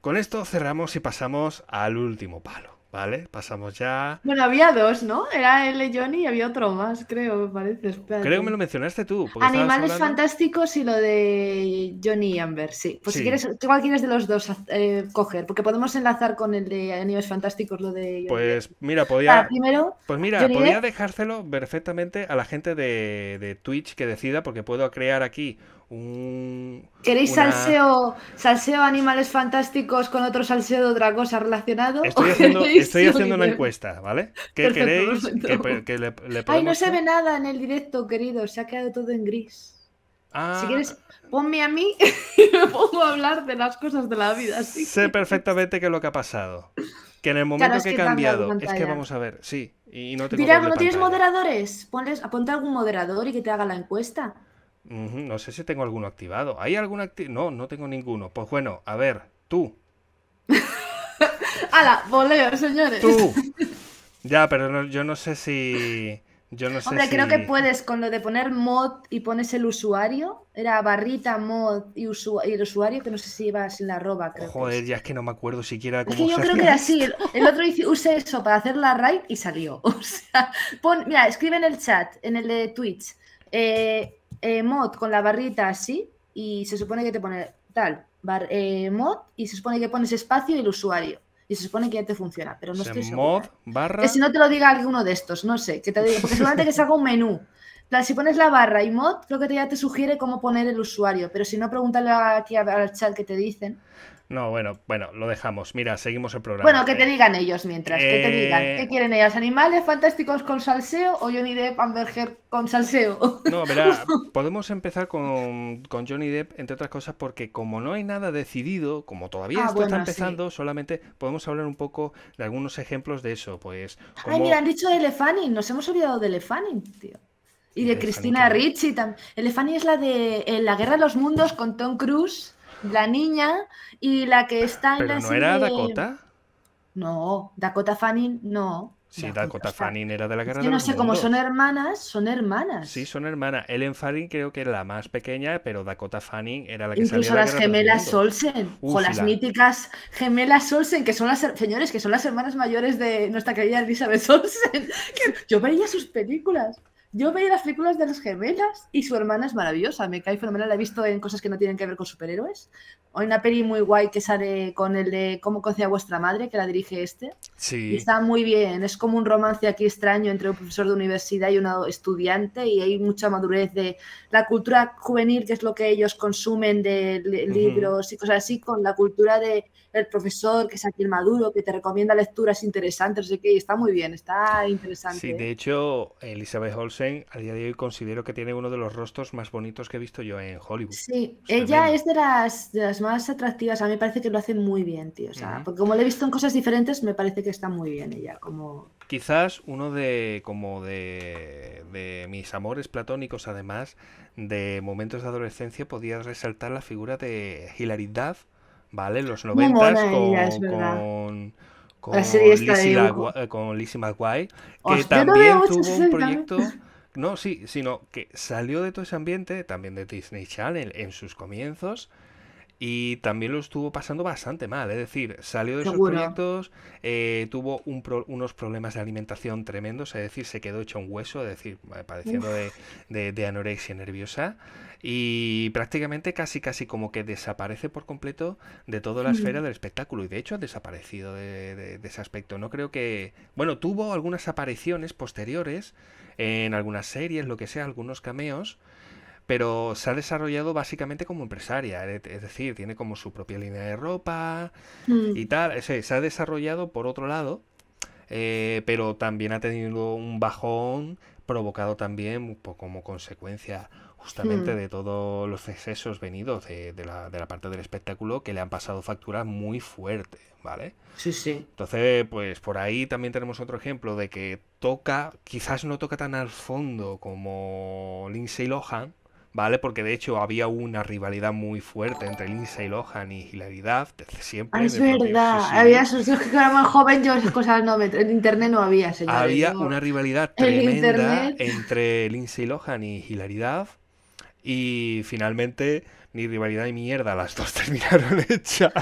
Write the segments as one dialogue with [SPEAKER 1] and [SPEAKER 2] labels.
[SPEAKER 1] Con esto cerramos y pasamos al último palo, ¿vale? Pasamos ya.
[SPEAKER 2] Bueno, había dos, ¿no? Era el de Johnny y había otro más, creo, me parece. Creo que me lo
[SPEAKER 1] mencionaste tú. Animales
[SPEAKER 2] fantásticos y lo de Johnny y Amber, sí. Pues si quieres, cuál quieres de los dos eh, coger, porque podemos enlazar con el de Animales fantásticos lo de.
[SPEAKER 1] pues mira, podía. primero. Pues mira, podía dejárselo perfectamente a la gente de Twitch que decida, porque puedo crear aquí ¿Queréis salseo,
[SPEAKER 2] salseo animales fantásticos con otro salseo de otra cosa relacionado? Estoy haciendo, una encuesta,
[SPEAKER 1] ¿vale? ¿Qué queréis? Ay, no se ve
[SPEAKER 2] nada en el directo, querido, se ha quedado todo en gris.
[SPEAKER 1] Si ah. quieres,
[SPEAKER 2] ponme a mí y me pongo a hablar de las cosas de la vida. Sé
[SPEAKER 1] perfectamente qué es lo que ha pasado. Que en el momento que, he cambiado, es que vamos a ver, sí, no Mira, ¿no tienes
[SPEAKER 2] moderadores? Ponles, ponte algún moderador y que te haga la encuesta.
[SPEAKER 1] No sé si tengo alguno activado. ¿Hay alguno activo No, no tengo ninguno. Pues bueno, a ver, tú.
[SPEAKER 2] ¡Hala! ¡Voleo, señores! ¡Tú!
[SPEAKER 1] Ya, pero yo no sé si. Yo no sé Hombre, creo que
[SPEAKER 2] puedes con lo de poner mod y pones el usuario. Era barrita mod y, el usuario, que no sé si iba sin la arroba. Creo Joder,
[SPEAKER 1] ya es que no me acuerdo siquiera cómo. Es que yo creo que era así.
[SPEAKER 2] El otro dice Use eso para hacer la raid y salió. O sea, mira, escribe en el chat, en el de Twitch. Eh, eh, mod con la barrita así y se supone que te pone tal, eh, mod y se supone que pones espacio y el usuario. Y se supone que ya te funciona, pero no estoy Mod barra... Que si no te lo diga alguno de estos, no sé, que te diga, porque solamente que haga un menú. Si pones la barra y mod, creo que ya te sugiere cómo poner el usuario, pero si no, pregúntale aquí al chat que te dicen.
[SPEAKER 1] No, bueno, bueno, lo dejamos. Mira, seguimos el programa. Bueno, que te eh. digan
[SPEAKER 2] ellos mientras, que te digan. Eh. ¿Qué quieren ellos? ¿Animales fantásticos con salseo o Johnny Depp Amberger con salseo?
[SPEAKER 1] No, verá, podemos empezar con, Johnny Depp, entre otras cosas, porque como no hay nada decidido, como todavía ah, está empezando, solamente podemos hablar un poco de algunos ejemplos de eso. Pues, Ay, mira, han
[SPEAKER 2] dicho de nos hemos olvidado de Elefanin, tío. Y de Cristina Ricci también. es la de eh, La Guerra de los Mundos con Tom Cruise la niña y la que está en la no era Dakota? No, Dakota Fanning no.
[SPEAKER 1] Sí, Dakota, Fanning era de la guerra. Yo no sé, como son
[SPEAKER 2] hermanas, son hermanas.
[SPEAKER 1] Sí, son hermanas. Ellen Fanning creo que era la más pequeña, pero Dakota Fanning era la que Incluso las gemelas Solsen, uh, o las
[SPEAKER 2] míticas gemelas Olsen, que son las señores, que son las hermanas mayores de nuestra querida Elizabeth Olsen. Yo veía sus películas. Yo veía las películas de los gemelas y su hermana es maravillosa, me cae fenomenal, la he visto en cosas que no tienen que ver con superhéroes. Hay una peli muy guay que sale con el de Cómo conocía a vuestra madre, que la dirige este.
[SPEAKER 1] Sí. está
[SPEAKER 2] muy bien, es como un romance aquí extraño entre un profesor de universidad y una estudiante y hay mucha madurez de la cultura juvenil, que es lo que ellos consumen de libros y cosas así, con la cultura de el profesor, que es aquí el maduro, que te recomienda lecturas interesantes, no sé está muy bien, está interesante. Sí, de
[SPEAKER 1] hecho, Elizabeth Olsen a día de hoy considero que tiene uno de los rostros más bonitos que he visto yo en Hollywood.
[SPEAKER 2] Sí, ella es de las, más atractivas. A mí me parece que lo hace muy
[SPEAKER 1] bien, tío. O sea, porque como
[SPEAKER 2] lo he visto en cosas diferentes, me parece que está muy bien ella. Como...
[SPEAKER 1] Quizás uno de, como de, mis amores platónicos, además de momentos de adolescencia, podía resaltar la figura de Hilary Duff, ¿vale? Los noventas con... con Lizzie, McGuire, que también tuvo un proyecto no, sí, sino que salió de todo ese ambiente, también de Disney Channel en sus comienzos, y también lo estuvo pasando bastante mal. Es decir, salió de sus proyectos, eh, tuvo unos problemas de alimentación tremendos, es decir, se quedó hecho un hueso, es decir, padeciendo de, anorexia nerviosa y prácticamente casi casi como que desaparece por completo de toda la esfera del espectáculo y de hecho ha desaparecido de, ese aspecto. No creo que... Bueno, tuvo algunas apariciones posteriores en algunas series, lo que sea, algunos cameos, pero se ha desarrollado básicamente como empresaria, eh, es decir, tiene como su propia línea de ropa mm. y tal, se, ha desarrollado por otro lado, eh, pero también ha tenido un bajón provocado también pues, como consecuencia justamente hmm. de todos los excesos venidos de, la, parte del espectáculo que le han pasado facturas muy fuerte, ¿vale? Sí, sí. Entonces, pues por ahí también tenemos otro ejemplo de que toca, quizás no toca tan al fondo como Lindsay Lohan, ¿vale? Porque de hecho había una rivalidad muy fuerte entre Lindsay Lohan y Hilaridad desde siempre. Ah, es verdad, había
[SPEAKER 2] sus que eran más joven, yo esas cosas no, me... en internet no había, Había una
[SPEAKER 1] rivalidad tremenda entre Lindsay Lohan y Hilaridad y finalmente, ni rivalidad ni mierda, las dos terminaron hechas.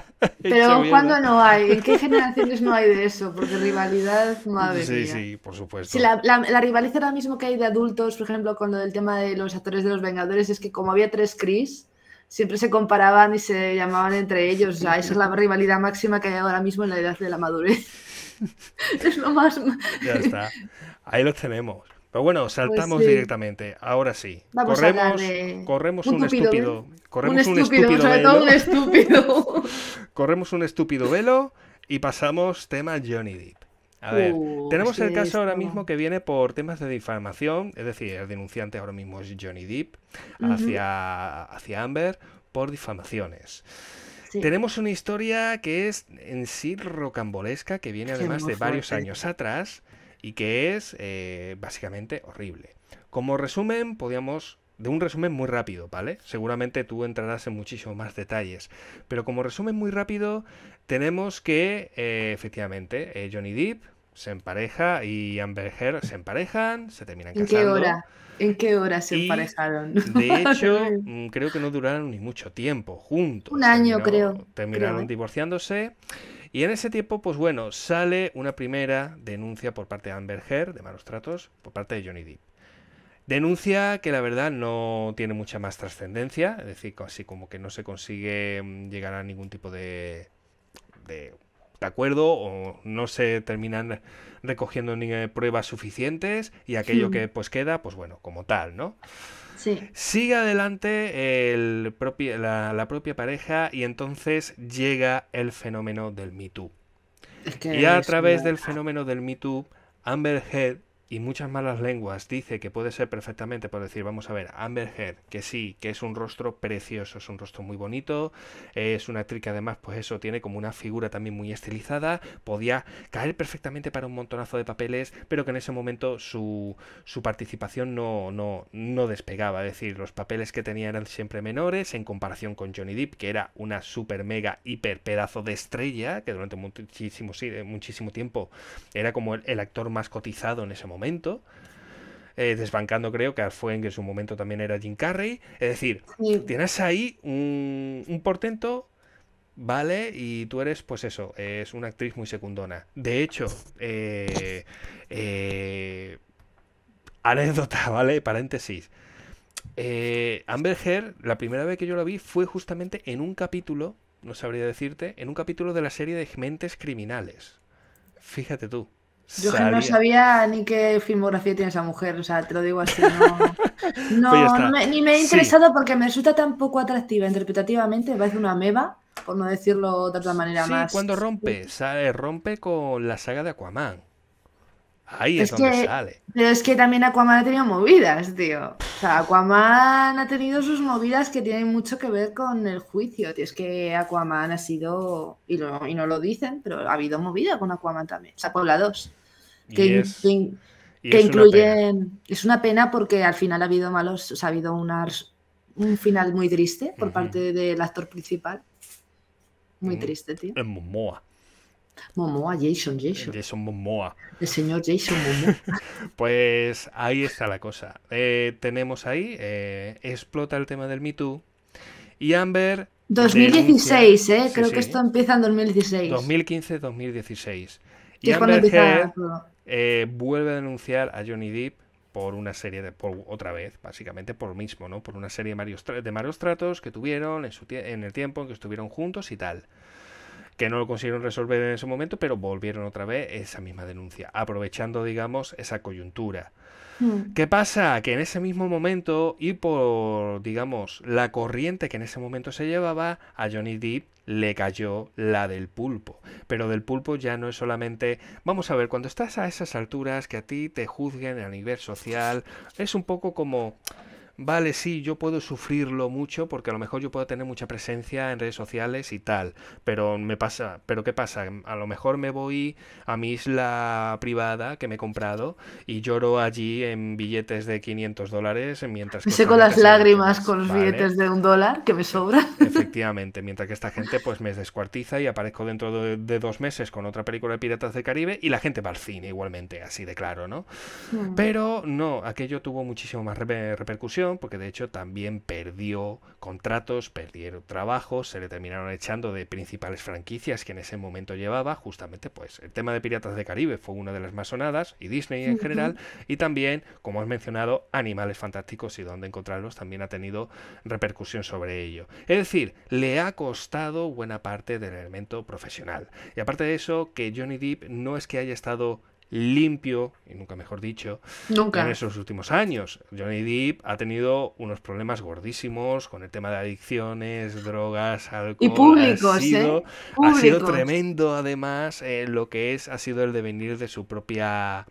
[SPEAKER 1] Pero cuando no hay? ¿En qué generaciones no hay de
[SPEAKER 2] eso? Porque rivalidad, no sí, Sí, sí,
[SPEAKER 1] por supuesto.
[SPEAKER 2] la, rivalidad ahora mismo que hay de adultos, por ejemplo, con lo del tema de los actores de los Vengadores, es que como había tres Chris, siempre se comparaban y se llamaban entre ellos. O sea, esa es la rivalidad máxima que hay ahora mismo en la edad de la madurez. es lo más.
[SPEAKER 1] ya está. Ahí los tenemos. Pero bueno, pues saltamos directamente. Ahora sí. Vamos corremos, ¿eh? corremos un, estúpido. Velo. Corremos un estúpido, sobre todo un estúpido. corremos un estúpido velo y pasamos tema Johnny Depp. A ver, uh, tenemos el caso ahora mismo que viene por temas de difamación, es decir, el denunciante ahora mismo es Johnny Depp
[SPEAKER 2] hacia,
[SPEAKER 1] hacia Amber por difamaciones. Tenemos una historia que es en sí rocambolesca, que viene además de varios años atrás, y que es eh, básicamente horrible. Como resumen, podíamos de un resumen muy rápido, ¿vale? Seguramente tú entrarás en muchísimos más detalles. Pero como resumen muy rápido, tenemos que, eh, efectivamente, eh, Johnny Depp se empareja y Amber Heard se emparejan, se terminan casando. ¿En qué hora?
[SPEAKER 2] ¿En qué hora se emparejaron? De hecho,
[SPEAKER 1] mm, creo que no duraron ni mucho tiempo juntos. Un año, creo. Terminaron ¿eh? divorciándose. Y en ese tiempo, pues bueno, sale una primera denuncia por parte de Amber Heard, de malos tratos, por parte de Johnny Depp. Denuncia que la verdad no tiene mucha más trascendencia, es decir, así como que no se consigue mm, llegar a ningún tipo de, acuerdo o no se terminan recogiendo ni eh, pruebas suficientes y aquello hmm. que pues queda, pues bueno, como tal, ¿no? Sigue adelante la, propia pareja y entonces llega el fenómeno del Me y a través del fenómeno del Me Too, Amber Heard y muchas malas lenguas dice que puede ser perfectamente por decir, vamos a ver, Amber Heard, que sí, que es un rostro precioso, es un rostro muy bonito, es una actriz que además, pues eso, tiene como una figura también muy estilizada, podía caer perfectamente para un montonazo de papeles, pero que en ese momento su, participación no, no, despegaba, es decir, los papeles que tenía eran siempre menores en comparación con Johnny Depp, que era una super mega hiper pedazo de estrella, que durante muchísimo, sí, muchísimo tiempo era como el actor más cotizado en ese momento momento. Eh, desbancando creo que fue en que en su momento también era Jim Carrey. Es decir, tienes ahí un, portento, ¿vale? Y tú eres, pues eso, es una actriz muy secundona. De hecho, eh, eh, anécdota, ¿vale? Paréntesis. Amber Heard, la primera vez que yo la vi fue justamente en un capítulo, no sabría decirte, en un capítulo de la serie de Mentes Criminales. Fíjate tú. Yo no
[SPEAKER 2] sabía ni qué filmografía tiene esa mujer, o sea, te lo digo así.
[SPEAKER 1] No, pues ni me he interesado
[SPEAKER 2] porque me resulta tan poco atractiva interpretativamente, parece una meba, por no decirlo de otra manera más. Cuando rompe,
[SPEAKER 1] sale, rompe con la saga de Aquaman. Ahí es, donde sale.
[SPEAKER 2] Pero es que también Aquaman ha tenido movidas, tío. O sea, Aquaman ha tenido sus movidas que tienen mucho que ver con el juicio, tío. Es que Aquaman ha sido, y, y no lo dicen, pero ha habido movida con Aquaman también. O sea, con la 2. Que,
[SPEAKER 1] que, incluyen.
[SPEAKER 2] es una pena porque al final ha habido malos. ha habido un final muy triste por parte del actor principal. Muy mm, triste, tío. Es
[SPEAKER 1] Momoa. Momoa, Jason, Jason. Jason Momoa. El señor Jason Momoa. pues ahí está la cosa. Eh, tenemos ahí, eh, explota el tema del Me Too. Y Amber. 2016, eh, Creo que esto
[SPEAKER 2] empieza en 2016.
[SPEAKER 1] 2015-2016. Y Amber Heard, eh, vuelve a denunciar a Johnny Depp por una serie de otra vez básicamente por lo mismo no por una serie de varios malos tratos que tuvieron en, en el tiempo en que estuvieron juntos y tal que no lo consiguieron resolver en ese momento, pero volvieron otra vez esa misma denuncia, aprovechando, digamos, esa coyuntura. Hmm. ¿Qué pasa? Que en ese mismo momento y por, digamos, la corriente que en ese momento se llevaba, a Johnny Depp le cayó la del pulpo. Pero del pulpo ya no es solamente, vamos a ver, cuando estás a esas alturas que a ti te juzguen a nivel social, es un poco como vale, sí, yo puedo sufrirlo mucho porque a lo mejor yo puedo tener mucha presencia en redes sociales y tal, pero me pasa, pero ¿qué pasa? A lo mejor me voy a mi isla privada que me he comprado y lloro allí en billetes de 500 dólares mientras que... con seco las lágrimas con los billetes
[SPEAKER 2] de un dólar que me e-, sobra.
[SPEAKER 1] Efectivamente, mientras que esta gente pues me descuartiza y aparezco dentro de, dos meses con otra película de Piratas del Caribe y la gente va al cine igualmente, así de claro, ¿no? Mm. Pero no, aquello tuvo muchísimo más repercusión porque de hecho también perdió contratos, perdieron trabajos, se le terminaron echando de principales franquicias que en ese momento llevaba, justamente pues el tema de Piratas de Caribe fue una de las más sonadas, y Disney en general, y también, como has mencionado, Animales Fantásticos y dónde encontrarlos también ha tenido repercusión sobre ello. Es decir, le ha costado buena parte del elemento profesional. Y aparte de eso, que Johnny Depp no es que haya estado limpio, y nunca mejor dicho, en esos últimos años. Johnny Depp ha tenido unos problemas gordísimos con el tema de adicciones, drogas, alcohol. Y ha sido, ¿eh? Ha sido tremendo, además, eh, lo que es, ha sido el devenir de su propia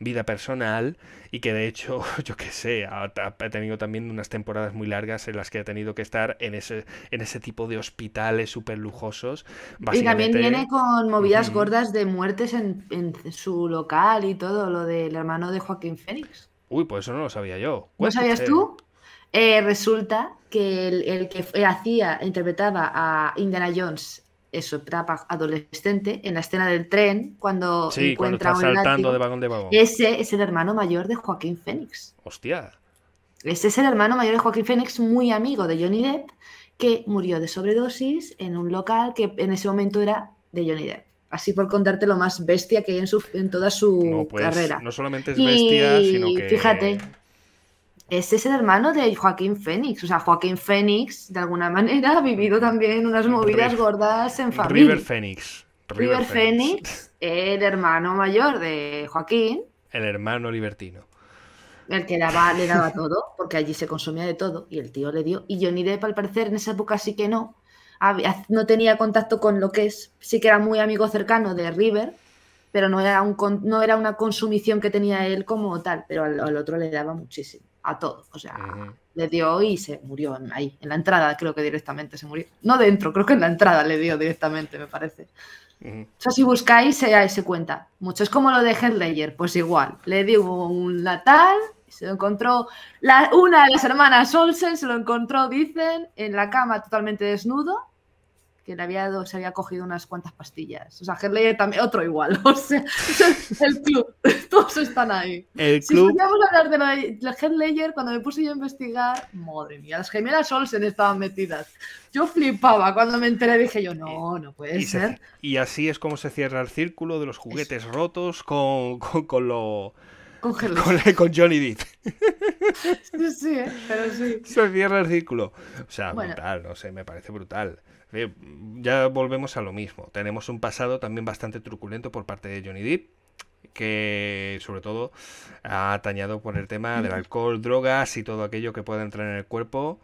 [SPEAKER 1] vida personal y que de hecho, yo qué sé, ha, tenido también unas temporadas muy largas en las que ha tenido que estar en ese, en ese tipo de hospitales súper lujosos. Y también viene
[SPEAKER 2] con movidas gordas de muertes en, su local y todo, lo del hermano de Joaquín Fénix.
[SPEAKER 1] Uy, pues eso no lo sabía yo. ¿No sabías tú?
[SPEAKER 2] Eh, resulta que el, el que eh, hacía, interpretaba a Indiana Jones eso, etapa adolescente, en la escena del tren, cuando encuentra saltando de vagón de vagón. Ese es el hermano mayor de Joaquín Fénix. Hostia. Ese es el hermano mayor de Joaquín Fénix, muy amigo de Johnny Depp, que murió de sobredosis en un local que en ese momento era de Johnny Depp. Así por contarte lo más bestia que hay en, su, en toda su pues, carrera.
[SPEAKER 1] No solamente es bestia, sino que. Fíjate,
[SPEAKER 2] este es el hermano de Joaquín Fénix. O sea, Joaquín Fénix, de alguna manera, ha vivido también unas movidas gordas en familia. River
[SPEAKER 1] Fénix. River, Fénix,
[SPEAKER 2] el hermano mayor de Joaquín.
[SPEAKER 1] El hermano libertino.
[SPEAKER 2] El que daba, le daba todo, porque allí se consumía de todo, y el tío le dio. Y Johnny Depp, al parecer, en esa época sí que no. No tenía contacto con lo que es. Sí que era muy amigo cercano de River, pero no era, un, no era una consumición que tenía él como tal, pero al otro le daba muchísimo todo. O sea, le dio y se murió ahí, en la entrada, creo que directamente se murió. No dentro, creo que en la entrada le dio directamente, me parece. si buscáis, se, se cuenta mucho. Es como lo de Headlayer, pues igual. Le dio un natal se lo encontró. La, una de las hermanas Olsen se lo encontró, dicen, en la cama totalmente desnudo se había cogido unas cuantas pastillas. O sea, Headlayer también, otro igual. O sea, el club, todos están ahí.
[SPEAKER 1] El club. Si
[SPEAKER 2] hablar de Headlayer, cuando me puse yo a investigar, madre mía, las gemelas Olsen estaban metidas. Yo flipaba cuando me enteré, dije yo, no, no puede ser.
[SPEAKER 1] y así es como se cierra el círculo de los juguetes rotos con, con, lo. Con, con, Johnny Depp.
[SPEAKER 2] Sí, pero sí.
[SPEAKER 1] Se cierra el círculo. O sea, brutal, no sé, me parece brutal. Eh, ya volvemos a lo mismo. Tenemos un pasado también bastante truculento por parte de Johnny Depp, que sobre todo ha atañado por el tema del alcohol, drogas y todo aquello que pueda entrar en el cuerpo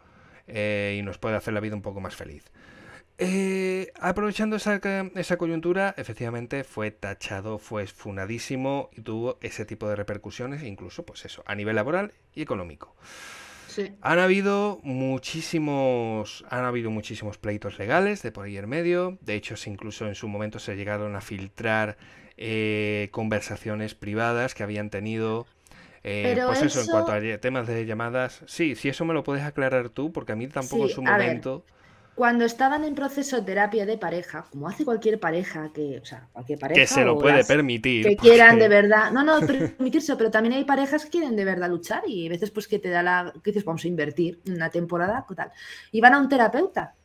[SPEAKER 1] eh, y nos puede hacer la vida un poco más feliz. Eh, aprovechando esa, esa, coyuntura, efectivamente fue tachado, fue funadísimo y tuvo ese tipo de repercusiones, incluso pues eso, a nivel laboral y económico. Han habido muchísimos. Han habido muchísimos pleitos legales de por ahí en medio. De hecho, incluso en su momento se llegaron a filtrar eh, conversaciones privadas que habían tenido. Eh, pues eso, en cuanto a temas de llamadas, sí, si eso me lo puedes aclarar tú, porque a mí tampoco en su momento.
[SPEAKER 2] Cuando estaban en proceso de terapia de pareja, como hace cualquier pareja que, o sea, cualquier pareja que se lo puede permitir, que quieran de verdad, no, no, permitirse, pero también hay parejas que quieren de verdad luchar y a veces pues que te da la, que dices, vamos a invertir una temporada, tal. Y van a un terapeuta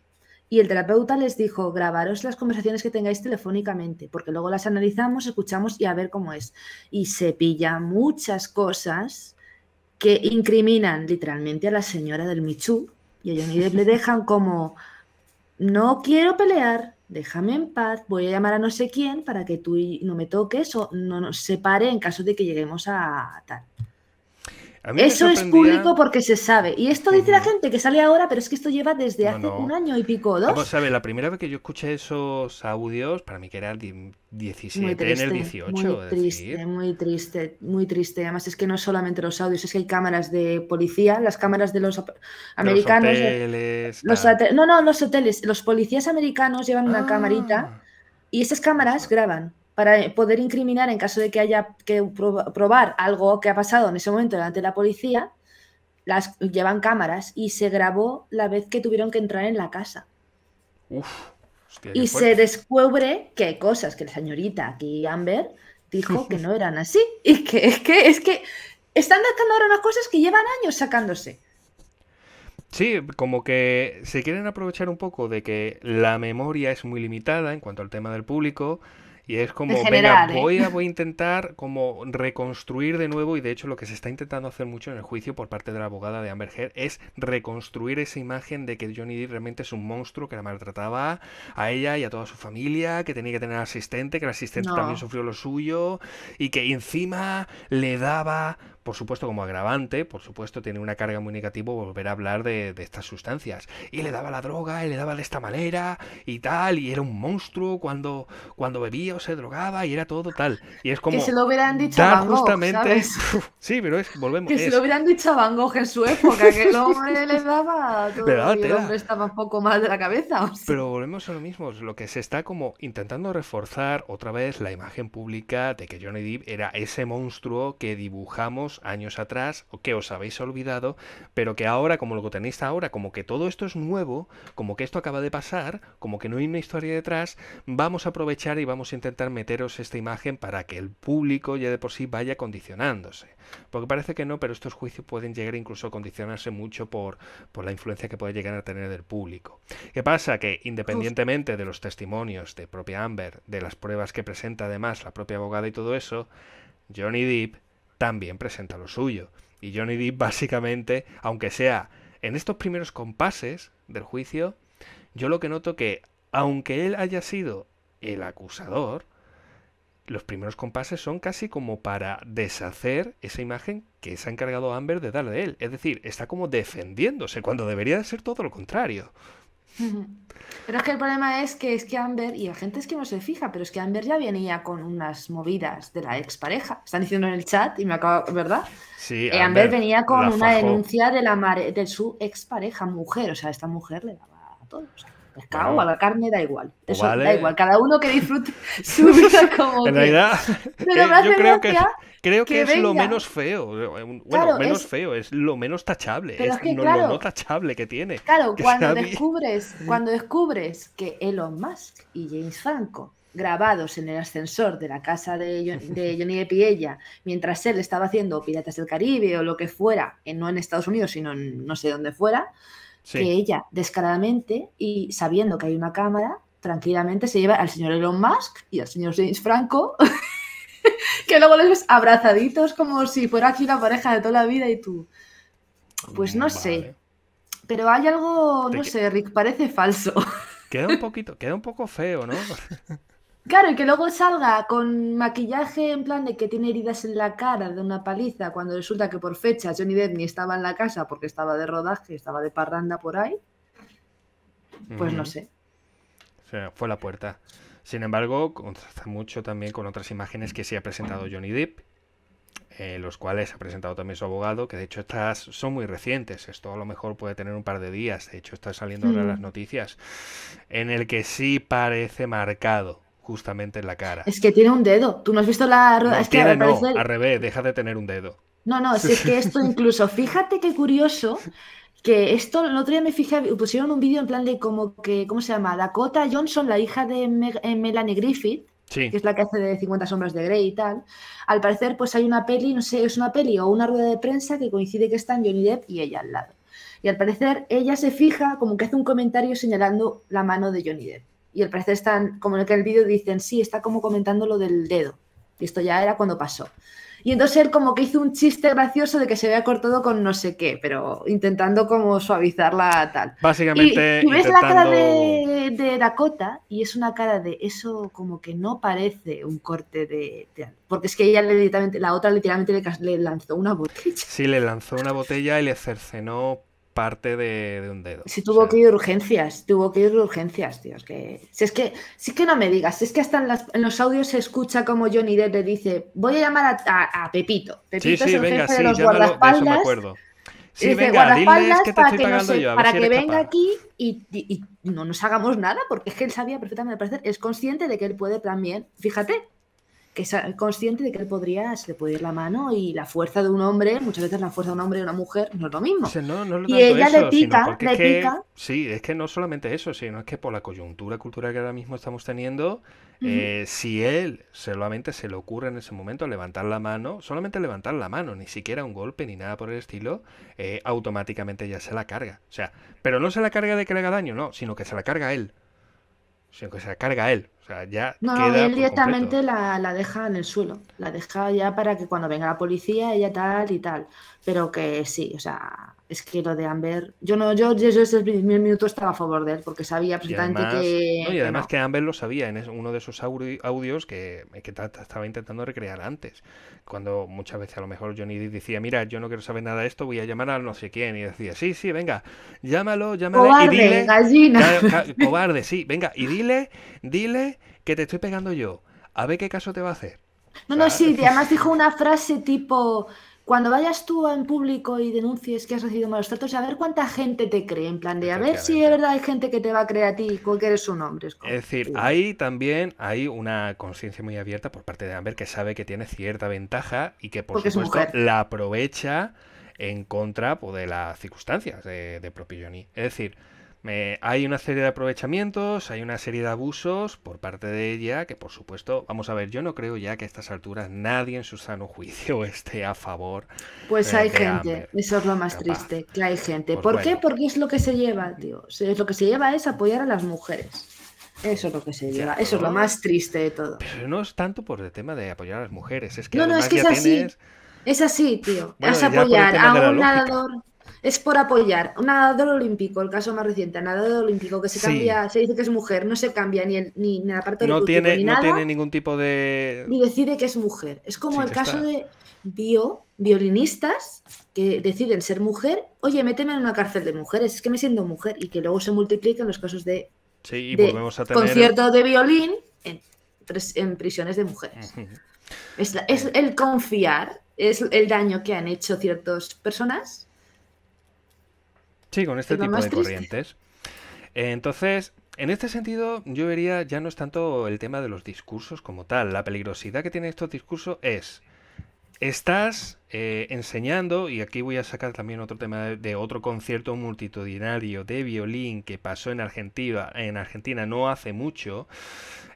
[SPEAKER 2] y el terapeuta les dijo, grabaros las conversaciones que tengáis telefónicamente, porque luego las analizamos, escuchamos y a ver cómo es. Y se pilla muchas cosas que incriminan literalmente a la señora del Michú y a Johnny le dejan como, no quiero pelear, déjame en paz, voy a llamar a no sé quién para que tú no me toques o no nos separe en caso de que lleguemos a tal.
[SPEAKER 1] Eso es público
[SPEAKER 2] porque se sabe. Y esto dice la gente que sale ahora, pero es que esto lleva desde hace un año y pico, dos. Vamos a
[SPEAKER 1] la primera vez que yo escuché esos audios, para mí que era el 17, en el 18. Muy triste,
[SPEAKER 2] muy triste, muy triste. Además, es que no solamente los audios, es que hay cámaras de policía, las cámaras de los americanos.
[SPEAKER 1] Eh, los hoteles,
[SPEAKER 2] no, no, los hoteles. Los policías americanos llevan una ah. camarita y esas cámaras graban para poder incriminar en caso de que haya que probar algo que ha pasado en ese momento delante de la policía, las llevan cámaras y se grabó la vez que tuvieron que entrar en la casa. y se descubre que hay cosas que la señorita aquí Amber dijo que no eran así y que es que es que están sacando ahora unas cosas que llevan años sacándose.
[SPEAKER 1] Sí, como que se quieren aprovechar un poco de que la memoria es muy limitada en cuanto al tema del público y es como, venga, ¿eh? voy, a, voy intentar como reconstruir de nuevo, y de hecho lo que se está intentando hacer mucho en el juicio por parte de la abogada de Amber Heard es reconstruir esa imagen de que Johnny Depp realmente es un monstruo que la maltrataba a ella y a toda su familia, que tenía que tener asistente, que el asistente también sufrió lo suyo, y que encima le daba por supuesto, como agravante, por supuesto, tiene una carga muy negativa volver a hablar de, estas sustancias. Y le daba la droga, y le daba de esta manera, y tal, y era un monstruo cuando, cuando bebía o se drogaba, y era todo tal. Y es como. Que se lo hubieran dicho a Van sí, pero es, volvemos. Que se lo
[SPEAKER 2] hubieran dicho a Van Gogh en su época, que el hombre le daba. Todo le estaba un poco mal de la cabeza.
[SPEAKER 1] Pero volvemos a lo mismo, lo que se está como intentando reforzar otra vez la imagen pública de que Johnny Depp era ese monstruo que dibujamos años atrás, o que os habéis olvidado, pero que ahora, como lo tenéis ahora, como que todo esto es nuevo, como que esto acaba de pasar, como que no hay una historia detrás, vamos a aprovechar y vamos a intentar meteros esta imagen para que el público ya de por sí vaya condicionándose. Porque parece que no, pero estos juicios pueden llegar incluso a condicionarse mucho por, por la influencia que puede llegar a tener del público. ¿Qué pasa? Que independientemente de los testimonios de propia Amber, de las pruebas que presenta además la propia abogada y todo eso, Johnny Depp también presenta lo suyo. Y Johnny Depp básicamente, aunque sea en estos primeros compases del juicio, yo lo que noto que, aunque él haya sido el acusador, los primeros compases son casi como para deshacer esa imagen que se ha encargado Amber de darle a él. Es decir, está como defendiéndose cuando debería de ser todo lo contrario.
[SPEAKER 2] Pero es que el problema es que es que Amber, y la gente es que no se fija, pero es que Amber ya venía con unas movidas de la expareja. Están diciendo en el chat y me acabo, ¿verdad?
[SPEAKER 1] Sí. Eh, Amber, venía con una denuncia
[SPEAKER 2] de la de su expareja, mujer. O sea, esta mujer le daba a O sea, pescado a la carne da igual. Eso da igual. Cada uno que disfrute
[SPEAKER 1] su vida como. en pero eh, yo creo que Creo que, es lo menos feo. Eh, bueno, menos feo, es lo menos tachable. es, no, lo no tachable que tiene. Claro, cuando, descubres,
[SPEAKER 2] cuando descubres que Elon Musk y James Franco grabados en el ascensor de la casa de, de Johnny Depp y ella, mientras él estaba haciendo Piratas del Caribe o lo que fuera, en, eh, no en Estados Unidos, sino en no sé dónde fuera, que ella descaradamente y sabiendo que hay una cámara, tranquilamente se lleva al señor Elon Musk y al señor James Franco que luego los ves abrazaditos como si fuera aquí la pareja de toda la vida y tú. Pues no sé. Pero hay algo, no sé, Rick, parece falso.
[SPEAKER 1] Queda un poquito, queda un poco feo, ¿no?
[SPEAKER 2] Claro, y que luego salga con maquillaje en plan de que tiene heridas en la cara de una paliza, cuando resulta que por fecha Johnny Depp ni estaba en la casa porque estaba de rodaje, estaba de parranda por ahí.
[SPEAKER 1] Pues no sé. fue la puerta. Sin embargo, contrasta mucho también con otras imágenes que sí ha presentado Johnny Depp, eh, los cuales ha presentado también su abogado, que de hecho estas son muy recientes, esto a lo mejor puede tener un par de días, de hecho está saliendo ahora las mm. noticias, en el que sí parece marcado justamente en la cara. Es
[SPEAKER 2] que tiene un dedo, tú no has visto la... No, al
[SPEAKER 1] revés, deja de tener un dedo.
[SPEAKER 2] No, no, si es que esto incluso, fíjate qué curioso que esto, el otro día me fijé, pusieron un vídeo en plan de como que, ¿cómo se llama? Dakota Johnson, la hija de eh, Melanie Griffith, que es la que hace de 50 sombras de Grey y tal. Al parecer, pues hay una peli, no sé, es una peli o una rueda de prensa que coincide que están Johnny Depp y ella al lado. Y al parecer ella se fija como que hace un comentario señalando la mano de Johnny Depp. Y al parecer están, como en el el vídeo dicen, sí, está como comentando lo del dedo. Y esto ya era cuando pasó. Y entonces él como que hizo un chiste gracioso de que se había cortado con no sé qué, pero intentando como suavizarla tal.
[SPEAKER 1] Básicamente. Y, ves la cara
[SPEAKER 2] de, Dakota y es una cara de eso como que no parece un corte de... porque es que ella literalmente, la otra literalmente le lanzó
[SPEAKER 1] una botella. Sí, le lanzó una botella y le cercenó parte de, un dedo. Sí,
[SPEAKER 2] tuvo que ir urgencias, tuvo que ir urgencias, tío. que, si es que, que no me digas, es que hasta en, los audios se escucha como Johnny Depp le dice, voy a llamar a, Pepito. Pepito el jefe de los guardaespaldas.
[SPEAKER 1] venga, para que, que venga
[SPEAKER 2] aquí y, no nos hagamos nada, porque es que él sabía perfectamente, es consciente de que él puede también, fíjate, que es consciente de que él podría, se le puede ir la mano y la fuerza de un hombre, muchas veces la fuerza de un hombre y una mujer no es lo mismo. y ella le pica, le pica.
[SPEAKER 1] Sí, es que no solamente eso, sino es que por la coyuntura cultural que ahora mismo estamos teniendo, eh, si él solamente se le ocurre en ese momento levantar la mano, solamente levantar la mano, ni siquiera un golpe ni nada por el estilo, eh, automáticamente ya se la carga. O sea, pero no se la carga de que le haga daño, no, sino que se la carga él. Sino que se la carga él. O sea, ya. No, él directamente
[SPEAKER 2] la, deja en el suelo. La deja ya para que cuando venga la policía, ella tal y tal. Pero que sí, o sea, es que lo de Amber. Yo no, yo, yo desde minuto estaba a favor de él, porque sabía absolutamente que. y además que,
[SPEAKER 1] Amber lo sabía en uno de esos audios que, estaba intentando recrear antes. Cuando muchas veces a lo mejor Johnny D. decía, mira, yo no quiero saber nada de esto, voy a llamar a no sé quién. Y decía, sí, sí, venga, llámalo, llámalo. Cobarde, y dile, gallina. cobarde, sí, venga, y dile, dile que te estoy pegando yo, a ver qué caso te va a hacer.
[SPEAKER 2] No, no, sí, además dijo una frase tipo, cuando vayas tú en público y denuncies que has recibido malos tratos, a ver cuánta gente te cree, en plan de a ver si es verdad hay gente que te va a creer a ti porque eres su nombre Es,
[SPEAKER 1] decir, ahí también hay una conciencia muy abierta por parte de Amber que sabe que tiene cierta ventaja y que por supuesto la aprovecha en contra pues, de las circunstancias de, de Es decir, eh, hay una serie de aprovechamientos, hay una serie de abusos por parte de ella, que por supuesto, vamos a ver, yo no creo ya que a estas alturas nadie en su sano juicio esté a favor. Pues eh, hay gente,
[SPEAKER 2] eso es lo más triste, que hay gente. Pues ¿Por qué? Porque es lo que se lleva, tío. Es lo que se lleva es apoyar a las mujeres. Eso es lo que se lleva, eso es lo más
[SPEAKER 1] triste de todo. Pero no es tanto por el tema de apoyar a las mujeres, es que... No, no, es que es así.
[SPEAKER 2] Es así, tío. Es apoyar a un nadador es por apoyar. Un nadador olímpico, el caso más reciente, un nadador olímpico que se cambia, se dice que es mujer, no se cambia ni, ni, ni la no tiene, ni no tiene
[SPEAKER 1] ningún tipo de. Ni
[SPEAKER 2] decide que es mujer. Es como el caso de violinistas que deciden ser mujer. Oye, méteme en una cárcel de mujeres, es que me siento mujer. Y que luego se multiplican los casos de.
[SPEAKER 1] Sí, de volvemos a tener. Conciertos
[SPEAKER 2] de violín en, prisiones de mujeres. es el confiar, es el daño que han hecho ciertas personas
[SPEAKER 1] Sí, con este tipo de corrientes. Eh, entonces, en este sentido, yo vería ya no es tanto el tema de los discursos como tal. La peligrosidad que tienen estos discursos es. Estás eh, enseñando, y aquí voy a sacar también otro tema de, otro concierto multitudinario de violín que pasó en Argentina, en Argentina no hace mucho.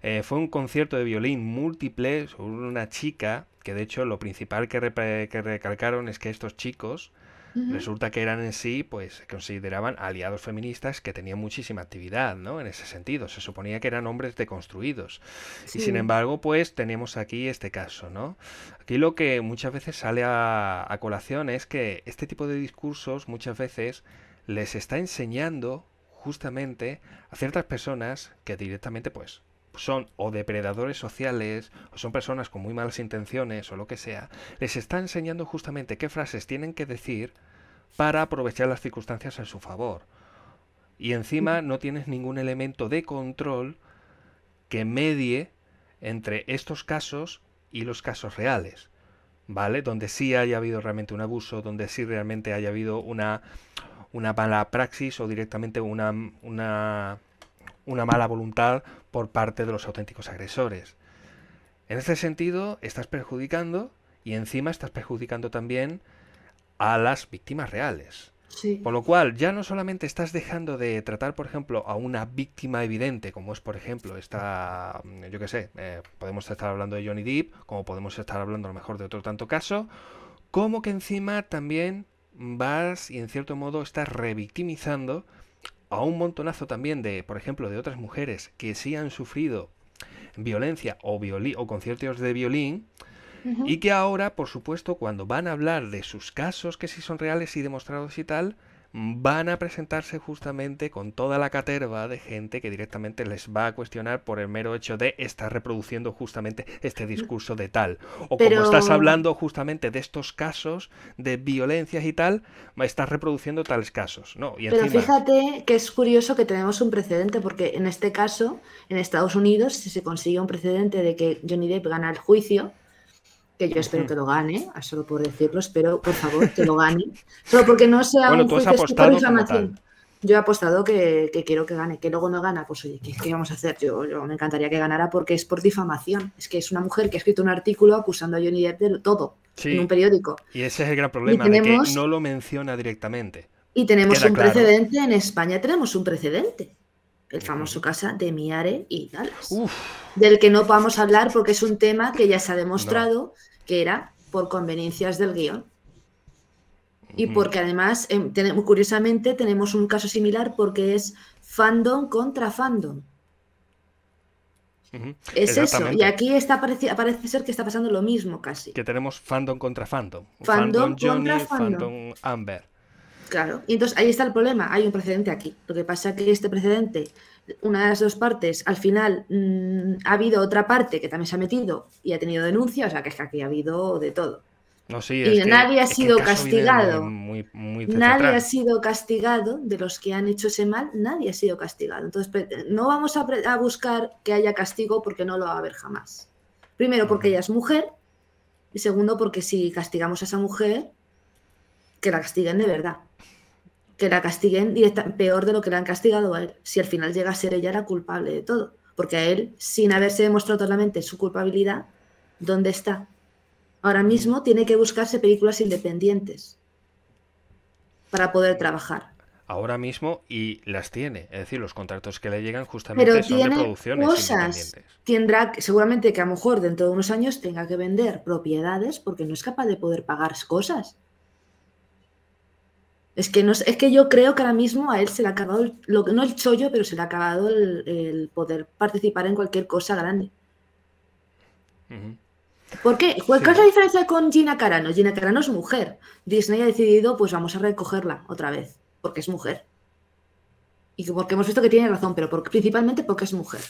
[SPEAKER 1] Eh, fue un concierto de violín múltiple sobre una chica, que de hecho lo principal que, que recalcaron es que estos chicos Resulta que eran en sí, pues se consideraban aliados feministas que tenían muchísima actividad, ¿no? En ese sentido, se suponía que eran hombres deconstruidos. Y sin embargo, pues tenemos aquí este caso, ¿no? Aquí lo que muchas veces sale a, a colación es que este tipo de discursos muchas veces les está enseñando justamente a ciertas personas que directamente pues son o depredadores sociales o son personas con muy malas intenciones o lo que sea, les está enseñando justamente qué frases tienen que decir para aprovechar las circunstancias a su favor. Y encima no tienes ningún elemento de control que medie entre estos casos y los casos reales, ¿vale? Donde sí haya habido realmente un abuso, donde sí realmente haya habido una, una mala praxis o directamente una, una, una mala voluntad por parte de los auténticos agresores. En este sentido, estás perjudicando y encima estás perjudicando también a las víctimas reales. Por lo cual, ya no solamente estás dejando de tratar, por ejemplo, a una víctima evidente, como es, por ejemplo, esta, mm, yo qué sé, eh, podemos estar hablando de Johnny Depp, como podemos estar hablando a lo mejor de otro tanto caso, como que encima también vas y en cierto modo estás revictimizando a un montonazo también de, por ejemplo, de otras mujeres que sí han sufrido violencia o, o conciertos de violín, y que ahora, por supuesto, cuando van a hablar de sus casos, que si son reales y demostrados y tal, van a presentarse justamente con toda la caterva de gente que directamente les va a cuestionar por el mero hecho de estar reproduciendo justamente este mm. discurso de tal. O como estás hablando justamente de estos casos de violencias y tal, estás reproduciendo tales casos. ¿no? Pero
[SPEAKER 2] fíjate que es curioso que tenemos un precedente, porque en este caso, en Estados Unidos, si se consigue un precedente de que Johnny Depp gana el juicio, que yo espero que lo gane, ah, solo por decirlo, espero, por favor, que lo gane. Solo porque no sea un Yo he apostado que, quiero que gane, que luego no gana, pues oye, ¿qué, vamos a hacer? Yo, me encantaría que ganara porque es por difamación. Es que es una mujer que ha escrito un artículo acusando a Johnny Depp de todo en un periódico.
[SPEAKER 1] Y ese es el gran problema, que no lo menciona directamente. Y tenemos un precedente
[SPEAKER 2] en España, tenemos un precedente el famoso casa de Miare y Dallas, del que no vamos hablar porque es un tema que ya se ha demostrado que era por conveniencias del guión. Y porque además, em, tenemos, curiosamente, tenemos un caso similar porque es fandom contra fandom.
[SPEAKER 1] Es eso, y aquí
[SPEAKER 2] está parece, ser que está pasando lo mismo
[SPEAKER 1] casi. Que tenemos fandom contra fandom. Fandom, contra fandom. fandom Amber.
[SPEAKER 2] Claro, y entonces ahí está el problema, hay un precedente aquí. Lo que pasa es que este precedente, una de las dos partes, al final mm, ha habido otra parte que también se ha metido y ha tenido denuncia, o sea que es que aquí ha habido de todo.
[SPEAKER 1] No, y nadie ha sido castigado. Muy, muy, nadie ha
[SPEAKER 2] sido castigado de los que han hecho ese mal, nadie ha sido castigado. Entonces, no vamos a, buscar que haya castigo porque no lo va a haber jamás. Primero, porque ella es mujer, y segundo, porque si castigamos a esa mujer, que la castiguen de verdad que la castiguen directa, peor de lo que le han castigado a él, si al final llega a ser ella la culpable de todo. Porque a él, sin haberse demostrado totalmente su culpabilidad, ¿dónde está? Ahora mismo tiene que buscarse películas independientes para poder trabajar.
[SPEAKER 1] Ahora mismo y las tiene, es decir, los contratos que le llegan justamente son de producciones cosas.
[SPEAKER 2] Independientes. Tendrá seguramente que a lo mejor dentro de unos años tenga que vender propiedades porque no es capaz de poder pagar cosas. Es que, no, es que yo creo que ahora mismo a él se le ha acabado, no el chollo, pero se le ha acabado el, poder participar en cualquier cosa grande. ¿Por qué? ¿Cuál es la diferencia con Gina Carano? Gina Carano es mujer. Disney ha decidido, pues vamos a recogerla otra vez, porque es mujer. Y porque hemos visto que tiene razón, pero principalmente porque es mujer.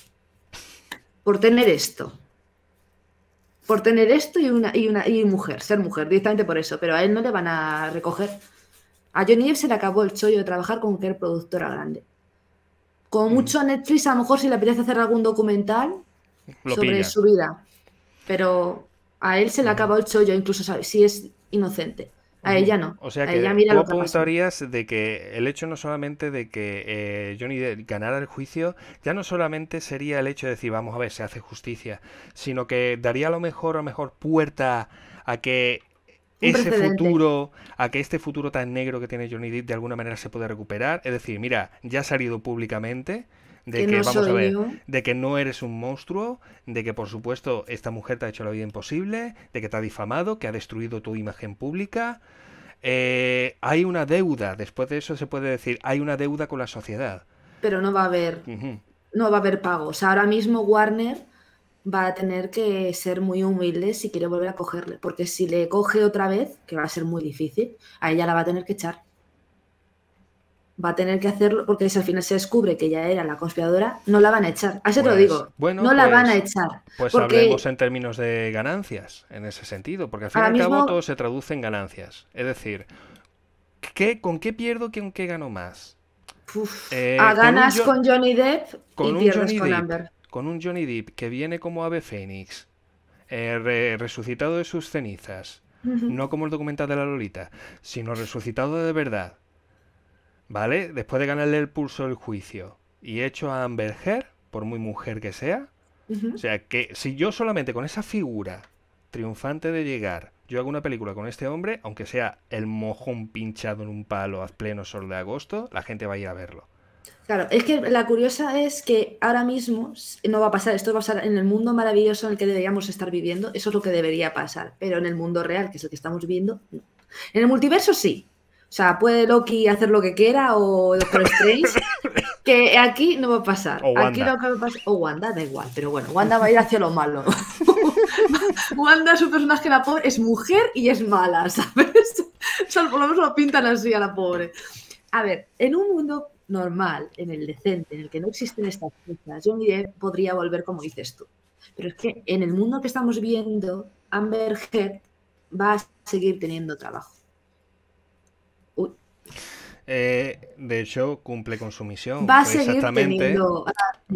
[SPEAKER 2] Por tener esto. Por tener esto y una, y una y mujer, ser mujer, directamente por eso. Pero a él no le van a recoger a Johnny Depp se le acabó el chollo de trabajar con cualquier productora grande. Con mm. mucho Netflix, a lo mejor si le apetece hacer algún documental sobre su vida. Pero a él se le acabó el chollo, incluso si es inocente. A ella no. O sea que ella mira tú
[SPEAKER 1] apuntarías de que el hecho no solamente de que eh, Johnny Depp ganara el juicio, ya no solamente sería el hecho de decir, vamos a ver, se hace justicia, sino que daría a lo mejor, a mejor puerta a que ese futuro, a que este futuro tan negro que tiene Johnny Depp de alguna manera se puede recuperar. Es decir, mira, ya ha salido públicamente de que, no vamos a ver, de que no eres un monstruo, de que por supuesto esta mujer te ha hecho la vida imposible, de que te ha difamado, que ha destruido tu imagen pública. Eh, hay una deuda, después de eso se puede decir, hay una deuda con la sociedad.
[SPEAKER 2] Pero no va a haber, pagos. no va a haber pagos ahora mismo Warner va a tener que ser muy humilde si quiere volver a cogerle, porque si le coge otra vez, que va a ser muy difícil, a ella la va a tener que echar. Va a tener que hacerlo, porque si al final se descubre que ella era la conspiradora, no la van a echar. Así te lo pues, digo. no la pues, van a echar.
[SPEAKER 1] Pues hablemos en términos de ganancias, en ese sentido, porque al fin y al cabo todo se traduce en ganancias. Es decir, ¿qué, ¿con qué pierdo que con qué gano más? Eh, a ganas con,
[SPEAKER 2] Johnny Depp y pierdes con Amber
[SPEAKER 1] con un Johnny Depp que viene como ave fénix, eh, resucitado de sus cenizas, no como el documental de la Lolita, sino resucitado de verdad, ¿vale? Después de ganarle el pulso del juicio y hecho a Amber por muy mujer que sea, o sea que si yo solamente con esa figura triunfante de llegar, yo hago una película con este hombre, aunque sea el mojón pinchado en un palo a pleno sol de agosto, la gente va a ir a verlo.
[SPEAKER 2] Claro, es que la curiosa es que ahora mismo no va a pasar, esto va a pasar en el mundo maravilloso en el que deberíamos estar viviendo, eso es lo que debería pasar, pero en el mundo real, que es el que estamos viviendo, En el multiverso sí. O sea, puede Loki hacer lo que quiera o Doctor Strange, que aquí no va a pasar. O Wanda. Aquí lo va a pasar... O Wanda, da igual, pero bueno, Wanda va a ir hacia lo malo. Wanda, su personaje, la pobre, es mujer y es mala, ¿sabes? O sea, por lo menos lo pintan así a la pobre. A ver, en un mundo normal, en el decente, en el que no existen estas cosas, Johnny Depp podría volver como dices tú. Pero es que en el mundo que estamos viendo, Amber Heard va a seguir teniendo trabajo.
[SPEAKER 1] Eh, de hecho, cumple con su misión. Va a seguir exactamente, teniendo...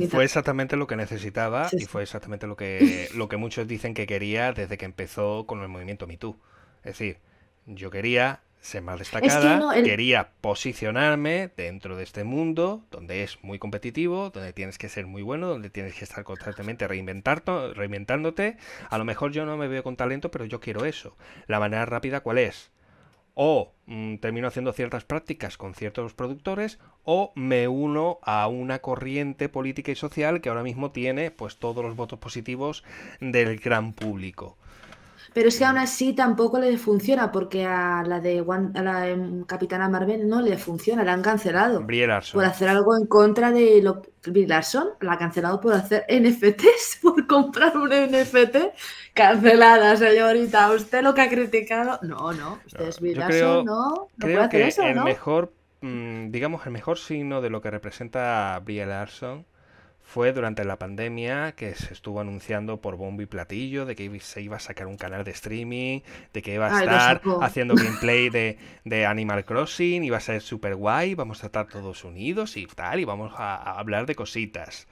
[SPEAKER 1] Fue exactamente lo que necesitaba y fue exactamente lo que, lo que muchos dicen que quería desde que empezó con el movimiento MeToo. Es decir, yo quería más destacada, quería posicionarme dentro de este mundo donde es muy competitivo, donde tienes que ser muy bueno, donde tienes que estar constantemente reinventándote. A lo mejor yo no me veo con talento, pero yo quiero eso. La manera rápida, ¿cuál es? O mm, termino haciendo ciertas prácticas con ciertos productores, o me uno a una corriente política y social que ahora mismo tiene pues todos los votos positivos del gran público.
[SPEAKER 2] Pero es que aún así tampoco le funciona, porque a la de, a la em, Capitana Marvel no le funciona, la han cancelado.
[SPEAKER 1] Brie Larson. Por hacer
[SPEAKER 2] algo en contra de lo Brie Larson, la ha cancelado por hacer NFTs, por comprar un NFT. Cancelada, señorita. Usted lo que ha criticado. No, no. Usted es ah,
[SPEAKER 1] Brie Larson, creo, no. No creo puede hacer que eso, el mejor, mm, digamos, el mejor signo de lo que representa a Brie Larson fue durante la pandemia que se estuvo anunciando por bombo y platillo de que se iba a sacar un canal de streaming, de que iba a estar haciendo gameplay de, Animal Crossing, iba a ser super guay, vamos a estar todos unidos y tal, y vamos a, hablar de cositas.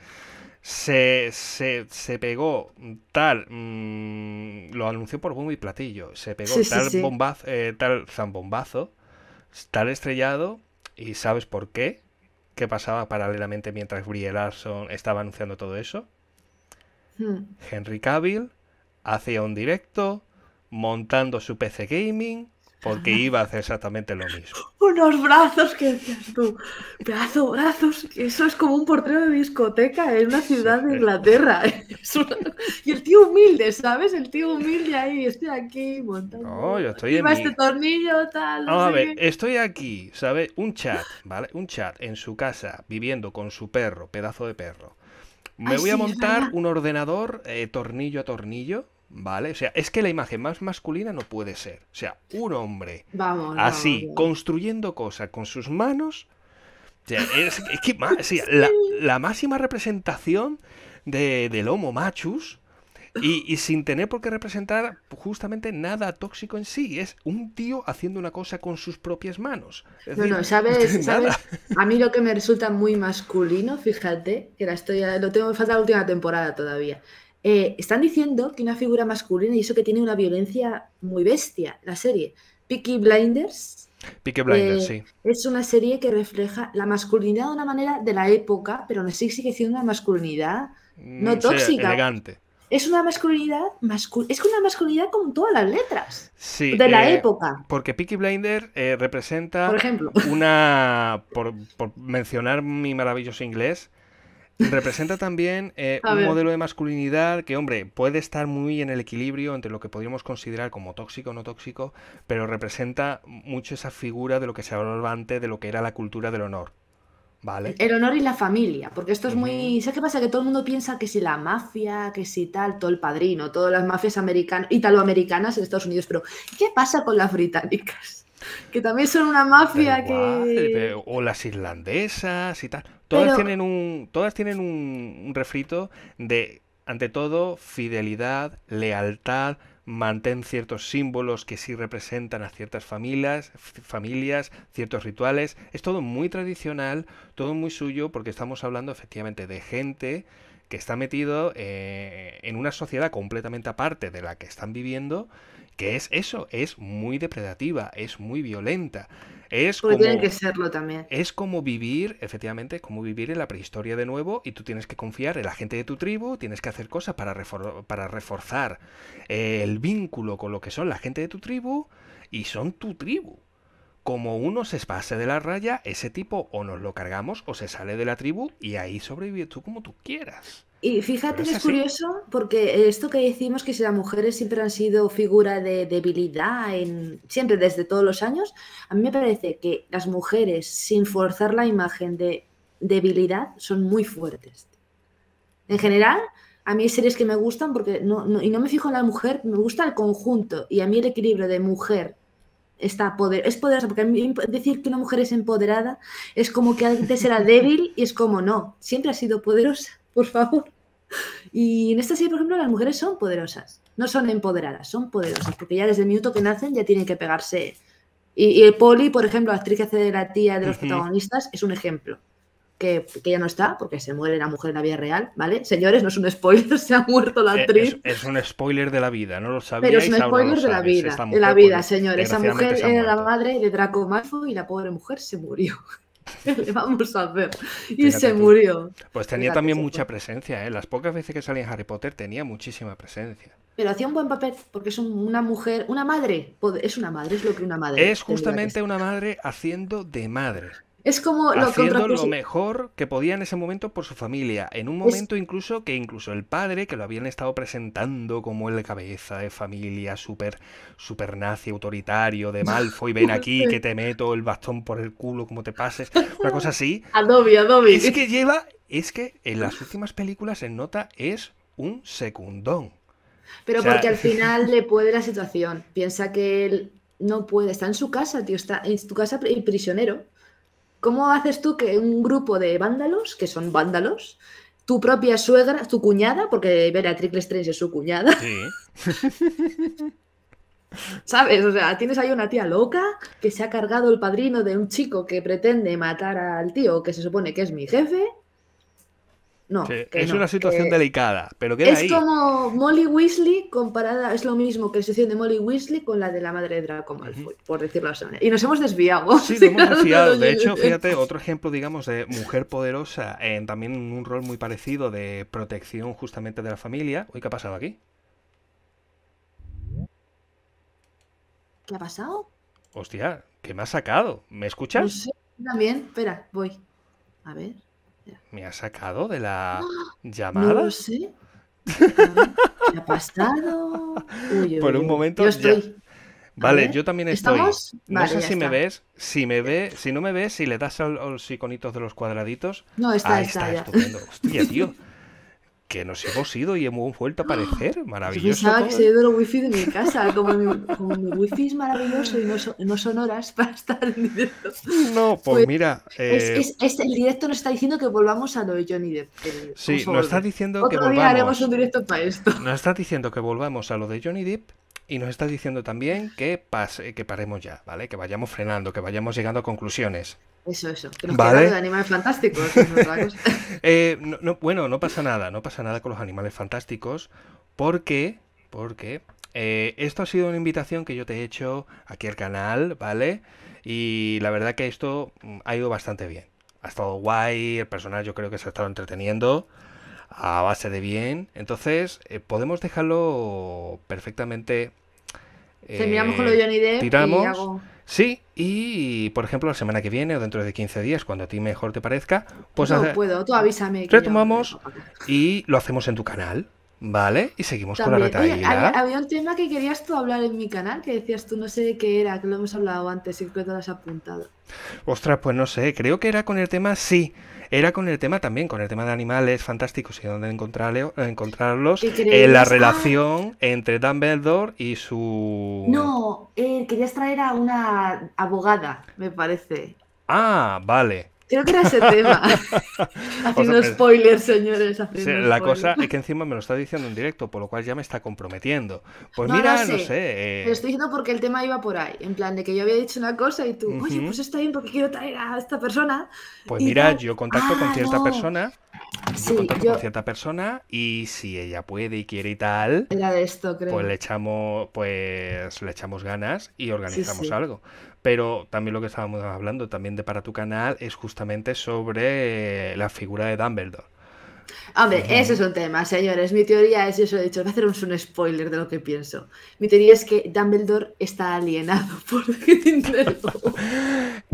[SPEAKER 1] Se, se, pegó tal, mm, lo anunció por bombo y platillo, se pegó tal, Bombazo, eh, tal zambombazo, tal estrellado, y ¿sabes por qué? ¿Qué pasaba paralelamente mientras Brie Larson estaba anunciando todo eso. Hmm. Henry Cavill hacía un directo montando su PC gaming porque iba a hacer exactamente lo mismo.
[SPEAKER 2] Unos brazos que decías tú, Brazos, brazos, eso es como un portero de discoteca en una ciudad de Inglaterra. Y el tío humilde, ¿sabes? El tío humilde ahí, estoy aquí montando. No,
[SPEAKER 1] yo estoy este
[SPEAKER 2] tornillo, tal. No, a ver,
[SPEAKER 1] estoy aquí, ¿sabes? Un chat, ¿vale? Un chat en su casa, viviendo con su perro, pedazo de perro. Me voy a montar un ordenador eh, tornillo a tornillo, ¿Vale? O sea, es que la imagen más masculina no puede ser. O sea, un hombre así, construyendo cosas con sus manos. es, que más, la, máxima representación de, del homo machus y, sin tener por qué representar justamente nada tóxico en sí. Es un tío haciendo una cosa con sus propias manos. ¿sabes,
[SPEAKER 2] A mí lo que me resulta muy masculino, fíjate, que la estoy, lo tengo, en falta la última temporada todavía eh, están diciendo que una figura masculina, y eso que tiene una violencia muy bestia, la serie. Peaky Blinders.
[SPEAKER 1] Peaky Blinders, eh, sí.
[SPEAKER 2] Es una serie que refleja la masculinidad de una manera de la época, pero no sigue siendo una masculinidad mm, no tóxica. Es una masculinidad, mascul es una masculinidad con todas las letras
[SPEAKER 1] de la eh, época. Porque Peaky Blinders representa, por ejemplo, una, por mencionar mi maravilloso inglés, Representa también eh, un modelo de masculinidad que, hombre, puede estar muy en el equilibrio entre lo que podríamos considerar como tóxico o no tóxico, pero representa mucho esa figura de lo que se hablaba antes de lo que era la cultura del honor. Vale. El
[SPEAKER 2] honor y la familia, porque esto es muy. ¿Sabes qué pasa? Que todo el mundo piensa que si la mafia, que si tal, todo el padrino, todas las mafias americanas, italoamericanas en Estados Unidos, pero ¿qué pasa con las británicas? Que también son una mafia que.
[SPEAKER 1] o las irlandesas y tal. Todas tienen un. Todas tienen un, refrito de, ante todo, fidelidad, lealtad, mantén ciertos símbolos que sí representan a ciertas familias, familias, ciertos rituales. Es todo muy tradicional, todo muy suyo, porque estamos hablando efectivamente de gente que está metido eh, en una sociedad completamente aparte de la que están viviendo que es eso, es muy depredativa, es muy violenta. Es como, que serlo también. Es como vivir, efectivamente, como vivir en la prehistoria de nuevo y tú tienes que confiar en la gente de tu tribu, tienes que hacer cosas para, para reforzar eh, el vínculo con lo que son la gente de tu tribu y son tu tribu. Como uno se pase de la raya, ese tipo o nos lo cargamos o se sale de la tribu y ahí sobrevives tú como tú quieras.
[SPEAKER 2] Y fíjate que es, curioso, porque esto que decimos que si las mujeres siempre han sido figura de debilidad, en, siempre desde todos los años, a mí me parece que las mujeres, sin forzar la imagen de debilidad, son muy fuertes. En general, a mí hay series que me gustan porque no, y no me fijo en la mujer, me gusta el conjunto y a mí el equilibrio de mujer está poder, es poderosa, porque a mí decir que una mujer es empoderada es como que antes era débil y es como no, siempre ha sido poderosa por favor. Y en esta serie, por ejemplo, las mujeres son poderosas, no son empoderadas, son poderosas, porque ya desde el minuto que nacen ya tienen que pegarse. Y, el Poli, por ejemplo, la actriz que hace de la tía de los protagonistas, es un ejemplo. Que, ya no está, porque se muere la mujer en la vida real, ¿vale? Señores, no es un spoiler, se ha muerto la eh, actriz.
[SPEAKER 1] Es, un spoiler de la vida, no lo sabía. Pero es un spoiler de la vida, de la vida, señores. Esa mujer era
[SPEAKER 2] la madre de Draco Malfoy y la pobre mujer se murió le vamos a hacer? Y se murió.
[SPEAKER 1] Pues tenía también mucha presencia, ¿eh? Las pocas veces que salía en Harry Potter tenía muchísima presencia.
[SPEAKER 2] Pero hacía un buen papel porque es una mujer, una madre. Es una madre, es lo que una madre. Es justamente
[SPEAKER 1] una madre haciendo de madre.
[SPEAKER 2] Es como lo haciendo lo
[SPEAKER 1] mejor que podía en ese momento por su familia, en un momento incluso que incluso el padre que lo habían estado presentando como el de cabeza de familia súper super nazi autoritario de Malfoy, ven aquí que te meto el bastón por el culo como te pases, una cosa así.
[SPEAKER 2] Adobe, Adobe. Es que
[SPEAKER 1] lleva es que en las últimas películas se nota es un secundón. Pero porque al final
[SPEAKER 2] le puede la situación. Piensa que él no puede, está en su casa, tío, está en su casa prisionero. ¿Cómo haces tú que un grupo de vándalos, que son vándalos, tu propia suegra, tu cuñada, porque Beatrix Lestrange es su cuñada. ¿Sabes? O sea, tienes ahí una tía loca que se ha cargado el padrino de un chico que pretende matar al tío que se supone que es mi jefe.
[SPEAKER 1] No, es una situación delicada, pero es
[SPEAKER 2] como Molly Weasley comparada, es lo mismo que la situación de Molly Weasley con la de la madre de Draco Malfoy,
[SPEAKER 1] por decirlo así. Y
[SPEAKER 2] nos hemos desviado. Sí, hemos desviado. De hecho, fíjate,
[SPEAKER 1] otro ejemplo, digamos, de mujer poderosa, en también en un rol muy parecido de protección justamente de la familia. hoy ¿qué ha pasado aquí?
[SPEAKER 2] ¿Qué ha pasado?
[SPEAKER 1] Hostia, ¿Qué me ha sacado. ¿Me escuchas? Sí,
[SPEAKER 2] también, espera, voy. A ver.
[SPEAKER 1] ¿Me ha sacado de la llamada? No lo
[SPEAKER 2] ha pasado?
[SPEAKER 1] Por un momento. estoy. Vale, yo también estoy. No sé si me ves, si me ve, si no me ves, si le das a los iconitos de los cuadraditos. No, está, está, Hostia, tío que nos hemos ido y hemos vuelto a aparecer. Maravilloso. Yo pensaba que se
[SPEAKER 2] el wifi de mi casa. Como mi, wifi es maravilloso y no son, horas para estar en
[SPEAKER 1] directo. No, pues, pues mira. Eh,
[SPEAKER 2] es, el directo nos está diciendo que volvamos a lo de Johnny Depp.
[SPEAKER 1] sí, nos está diciendo que volvamos. Día haremos
[SPEAKER 2] un directo para esto.
[SPEAKER 1] Nos está diciendo que volvamos a lo de Johnny Depp. Y nos está diciendo también que, eh, que paremos ya, ¿vale? Que vayamos frenando, que vayamos llegando a conclusiones.
[SPEAKER 2] Eso, eso. Que ¿Vale? animales fantásticos.
[SPEAKER 1] Eh, no, bueno, no pasa nada, no pasa nada con los animales fantásticos, porque, porque eh, esto ha sido una invitación que yo te he hecho aquí al canal, ¿vale? Y la verdad que esto mm, ha ido bastante bien. Ha estado guay, el personal yo creo que se ha estado entreteniendo a base de bien. Entonces, eh, podemos dejarlo perfectamente. Terminamos con lo de Johnny Depp. Tiramos. Sí, y por ejemplo, la semana que viene o dentro de 15 días, cuando a ti mejor te parezca, pues. No
[SPEAKER 2] puedo, tú avísame. Retomamos
[SPEAKER 1] y lo hacemos en tu canal. Vale, y seguimos con la retaíla. había,
[SPEAKER 2] un tema que querías tú hablar en mi canal, que decías tú, no sé de qué era, que lo hemos hablado antes y que te lo has apuntado.
[SPEAKER 1] Ostras, pues no sé, creo que era con el tema sí. Era con el tema también, con el tema de animales fantásticos y dónde encontrarlos, en eh, la relación ah. entre Dumbledore y su...
[SPEAKER 2] No, eh, querías traer a una abogada, me parece.
[SPEAKER 1] Ah, vale. Creo que era ese tema. haciendo spoilers,
[SPEAKER 2] señores. la cosa es
[SPEAKER 1] que encima me lo está diciendo en directo, por lo cual ya me está comprometiendo. Pues mira, no sé. Lo eh. estoy
[SPEAKER 2] diciendo porque el tema iba por ahí. En plan, de que yo había dicho una cosa y tú, oye, pues está bien porque quiero traer a esta persona. Pues mira, yo contacto con ah, cierta persona
[SPEAKER 1] con cierta persona y si ella puede y quiere y tal, pues le echamos, pues le echamos ganas y organizamos algo. Pero también lo que estábamos hablando, también de para tu canal, es justamente sobre la figura de Dumbledore.
[SPEAKER 2] Hombre, ese es un tema, señores. Mi teoría es, y eso he dicho, voy a hacer un, spoiler de lo que pienso. Mi teoría es que Dumbledore está alienado por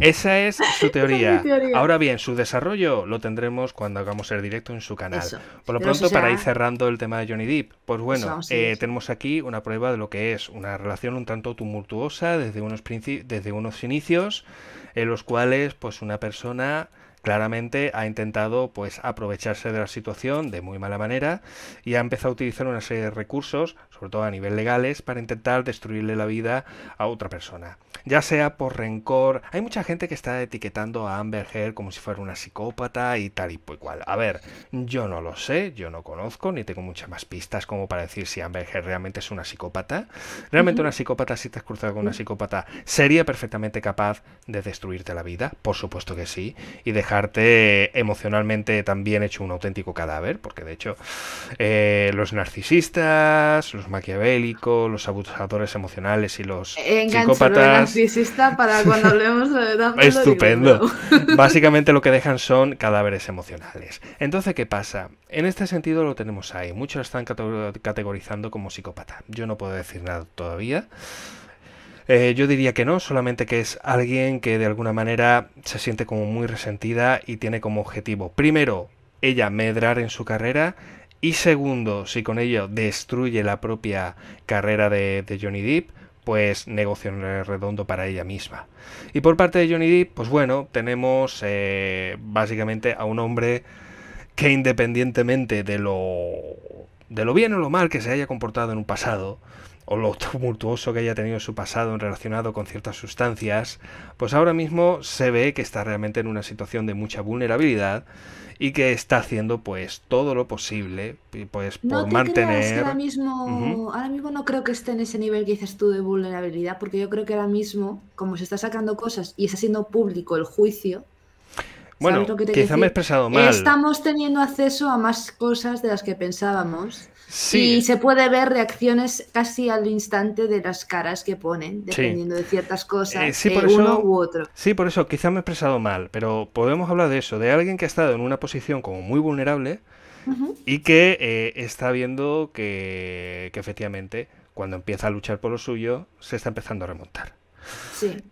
[SPEAKER 1] Esa es su teoría. Ahora bien, su desarrollo lo tendremos cuando hagamos el directo en su canal. Por lo pronto, para ir cerrando el tema de Johnny Depp, pues, pues bueno, eh, tenemos aquí una prueba de lo que es una relación un tanto tumultuosa desde unos, desde unos inicios, en los cuales pues una persona Claramente ha intentado pues aprovecharse de la situación de muy mala manera y ha empezado a utilizar una serie de recursos, sobre todo a nivel legales, para intentar destruirle la vida a otra persona. Ya sea por rencor, hay mucha gente que está etiquetando a Amber Heard como si fuera una psicópata y tal y pues cual. A ver, yo no lo sé, yo no conozco ni tengo muchas más pistas como para decir si Amber Heard realmente es una psicópata. Realmente una psicópata si te has cruzado con una psicópata sería perfectamente capaz de destruirte la vida, por supuesto que sí, y dejar arte emocionalmente también hecho un auténtico cadáver, porque de hecho eh, los narcisistas, los maquiavélicos, los abusadores emocionales y los psicópatas...
[SPEAKER 2] para cuando hablemos de Estupendo.
[SPEAKER 1] Básicamente lo que dejan son cadáveres emocionales. Entonces, ¿qué pasa? En este sentido lo tenemos ahí. Muchos están categorizando como psicópata. Yo no puedo decir nada todavía. Eh, yo diría que no, solamente que es alguien que de alguna manera se siente como muy resentida y tiene como objetivo, primero, ella medrar en su carrera y segundo, si con ello destruye la propia carrera de, Johnny Depp, pues negocio redondo para ella misma. Y por parte de Johnny Depp, pues bueno, tenemos eh, básicamente a un hombre que independientemente de lo, de lo bien o lo mal que se haya comportado en un pasado, o lo tumultuoso que haya tenido su pasado en relacionado con ciertas sustancias, pues ahora mismo se ve que está realmente en una situación de mucha vulnerabilidad y que está haciendo pues todo lo posible pues por mantener ahora
[SPEAKER 2] mismo ahora mismo no creo que esté en ese nivel que dices tú de vulnerabilidad porque yo creo que ahora mismo como se está sacando cosas y está siendo público el juicio
[SPEAKER 1] bueno, quizá me he expresado mal. Estamos
[SPEAKER 2] teniendo acceso a más cosas de las que pensábamos. Y se puede ver reacciones casi al instante de las caras que ponen, dependiendo de ciertas eh, cosas, uno u otro.
[SPEAKER 1] Sí, por eso quizá me he expresado mal, pero podemos hablar de eso, de alguien que ha estado en una posición como muy vulnerable y que eh, está viendo que, efectivamente cuando empieza a luchar por lo suyo se está empezando a remontar.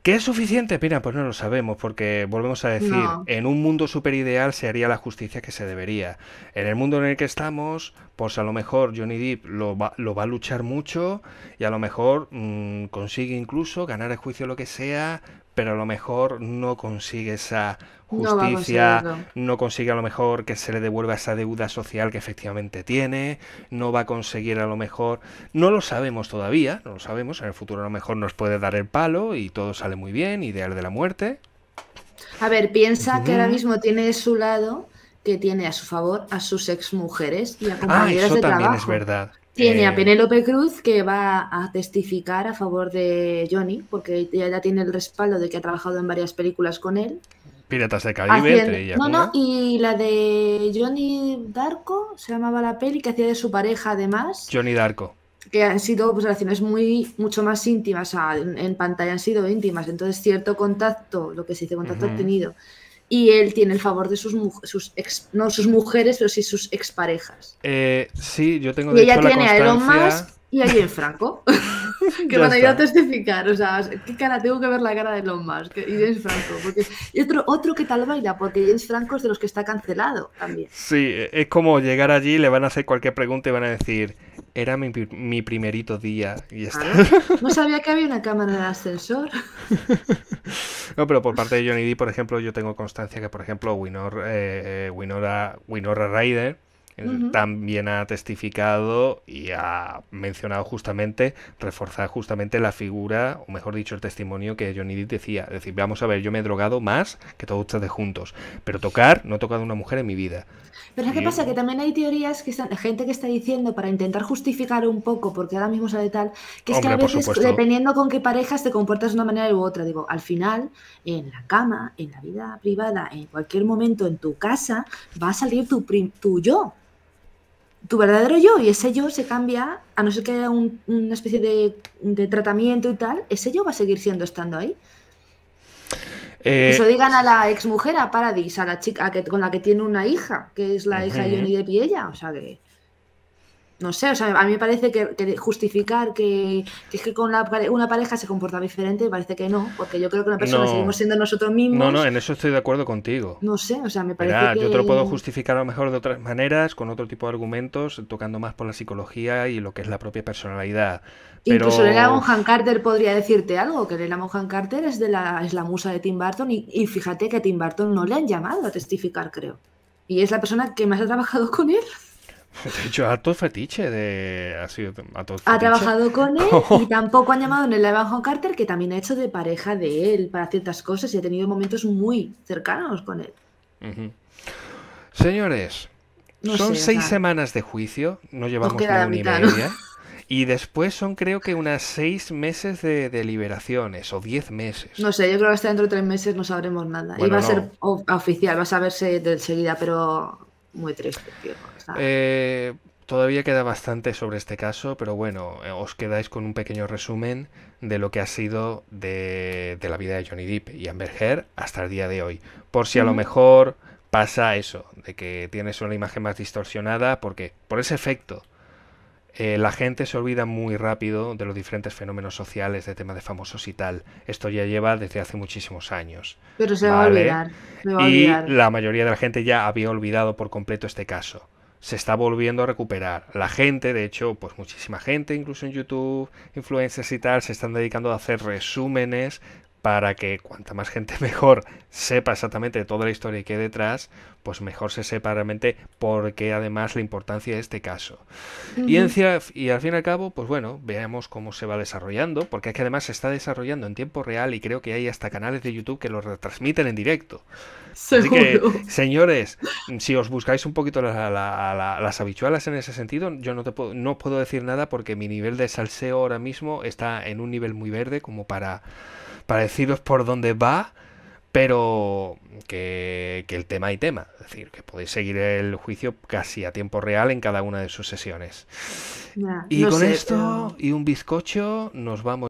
[SPEAKER 1] ¿Qué es suficiente? Mira, pues no lo sabemos, porque volvemos a decir, en un mundo superideal se haría la justicia que se debería. En el mundo en el que estamos, pues a lo mejor Johnny Depp lo va, a luchar mucho y a lo mejor mm, consigue incluso ganar el juicio lo que sea, pero a lo mejor no consigue esa justicia, no, consigue a lo mejor que se le devuelva esa deuda social que efectivamente tiene, no va a conseguir a lo mejor, no lo sabemos todavía, no lo sabemos, en el futuro a lo mejor nos puede dar el palo y todo sale muy bien, ideal de la muerte.
[SPEAKER 2] A ver, piensa que ahora mismo tiene de su lado que tiene a su favor a sus exmujeres y a ah, compañeras ah, eso de también Es verdad. Tiene a eh, Penélope Cruz que va a testificar a favor de Johnny, porque ella ya tiene el respaldo de que ha trabajado en varias películas con él.
[SPEAKER 1] Piratas de Caribe, No, no,
[SPEAKER 2] y la de Johnny Darko, se llamaba la peli, que hacía de su pareja además.
[SPEAKER 1] Johnny Darko.
[SPEAKER 2] Que han sido pues, relaciones muy, mucho más íntimas, en, pantalla han sido íntimas, entonces cierto contacto, lo que se dice contacto ha obtenido y él tiene el favor de sus, sus no sus mujeres, pero sí sus exparejas.
[SPEAKER 1] Eh, sí, yo tengo de y ella tiene a Elon Musk
[SPEAKER 2] y a Jane Franco. que van a ir a testificar, o sea, qué cara, tengo que ver la cara de Elon Musk y James Franco, y otro, otro que tal baila, porque James Franco es de los que está cancelado también.
[SPEAKER 1] Sí, es como llegar allí, le van a hacer cualquier pregunta y van a decir, era mi, primerito día y ah,
[SPEAKER 2] no sabía que había una cámara de ascensor.
[SPEAKER 1] no, pero por parte de Johnny D, por ejemplo, yo tengo constancia que, por ejemplo, Winor, eh, eh, Winora, Rider Ryder también ha testificado y ha mencionado justamente, reforzar justamente la figura, o mejor dicho, el testimonio que Johnny Depp decía. Es decir, vamos a ver, yo me he drogado más que todos ustedes juntos, pero tocar, no he tocado a una mujer en mi vida.
[SPEAKER 2] Pero ¿qué pasa? Que también hay teorías que están, gente que está diciendo para intentar justificar un poco, porque ahora mismo sale tal, que es que a veces, dependiendo con qué parejas, te comportas de una manera u otra. Digo, al final, en la cama, en la vida privada, en cualquier momento en tu casa, va a salir tu, tu yo tu verdadero yo y ese yo se cambia, a no ser que haya una especie de, tratamiento y tal, ese yo va a seguir siendo estando ahí. Eh, Eso digan a la exmujer, a Paradis, a la chica que, con la que tiene una hija, que es la hija de Johnny Depp ella, o sea que no sé, o sea, a mí me parece que, justificar que, es que con una pareja se comporta diferente, parece que no, porque yo creo que una persona seguimos siendo nosotros mismos. No, no, en
[SPEAKER 1] eso estoy de acuerdo contigo.
[SPEAKER 2] No sé, o sea, me parece que... Yo te lo puedo
[SPEAKER 1] justificar a lo mejor de otras maneras, con otro tipo de argumentos, tocando más por la psicología y lo que es la propia personalidad. Pero... Incluso Lela Monhan
[SPEAKER 2] Carter podría decirte algo, que Lela Monhan Carter es, de la, es la musa de Tim Burton y, y fíjate que a Tim Burton no le han llamado a testificar, creo. Y es la persona que más ha trabajado con él.
[SPEAKER 1] De hecho, harto fetiche Ha, sido, ha trabajado
[SPEAKER 2] con él y tampoco ha llamado en el bajo Carter, que también ha hecho de pareja de él para ciertas cosas y ha tenido momentos muy cercanos con él.
[SPEAKER 1] Señores, son seis semanas de juicio, no llevamos ni una y media. Y después son creo que unas seis meses de deliberaciones o diez meses. No
[SPEAKER 2] sé, yo creo que hasta dentro de tres meses no sabremos nada. y va a ser oficial, va a saberse de enseguida, pero muy triste,
[SPEAKER 1] eh, todavía queda bastante sobre este caso, pero bueno, eh, os quedáis con un pequeño resumen de lo que ha sido de, de la vida de Johnny Depp y Amber Heard hasta el día de hoy. Por si a lo mejor pasa eso, de que tienes una imagen más distorsionada, porque por ese efecto eh, la gente se olvida muy rápido de los diferentes fenómenos sociales, de temas de famosos y tal. Esto ya lleva desde hace muchísimos años. Pero se va a olvidar. y la mayoría de la gente ya había olvidado por completo este caso. Se está volviendo a recuperar. La gente, de hecho, pues muchísima gente, incluso en YouTube, influencers y tal, se están dedicando a hacer resúmenes para que cuanta más gente mejor sepa exactamente toda la historia que hay detrás, pues mejor se sepa realmente por qué además la importancia de este caso. y, al fin y al cabo, pues bueno, veamos cómo se va desarrollando, porque es que además se está desarrollando en tiempo real y creo que hay hasta canales de YouTube que lo retransmiten en directo. ¿Seguro? señores, si os buscáis un poquito las habichuelas en ese sentido, yo no, te puedo, no puedo decir nada porque mi nivel de salseo ahora mismo está en un nivel muy verde como para para deciros por dónde va, pero que, que el tema hay tema. Es decir, que podéis seguir el juicio casi a tiempo real en cada una de sus sesiones. y con esto y un bizcocho nos vamos